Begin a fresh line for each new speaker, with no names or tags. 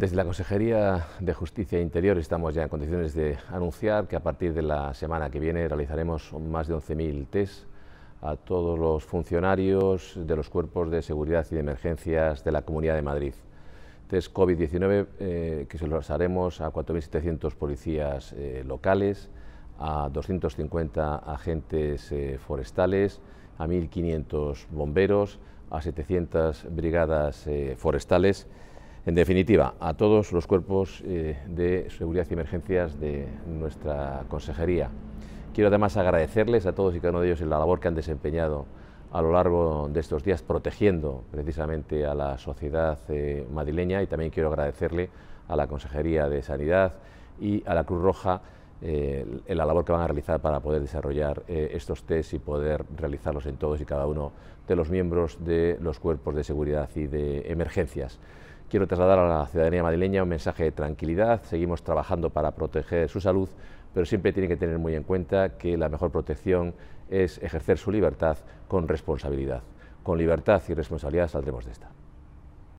Desde la Consejería de Justicia e Interior estamos ya en condiciones de anunciar que a partir de la semana que viene realizaremos más de 11.000 test a todos los funcionarios de los cuerpos de seguridad y de emergencias de la Comunidad de Madrid. Test COVID-19 eh, que se los haremos a 4.700 policías eh, locales, a 250 agentes eh, forestales, a 1.500 bomberos, a 700 brigadas forestales en definitiva, a todos los cuerpos eh, de seguridad y emergencias de nuestra consejería. Quiero además agradecerles a todos y cada uno de ellos la labor que han desempeñado a lo largo de estos días protegiendo precisamente a la sociedad eh, madrileña y también quiero agradecerle a la Consejería de Sanidad y a la Cruz Roja eh, la labor que van a realizar para poder desarrollar estos test y poder realizarlos en todos y cada uno de los miembros de los cuerpos de seguridad y de emergencias. Quiero trasladar a la ciudadanía madrileña un mensaje de tranquilidad. Seguimos trabajando para proteger su salud, pero siempre tiene que tener muy en cuenta que la mejor protección es ejercer su libertad con responsabilidad. Con libertad y responsabilidad saldremos de esta.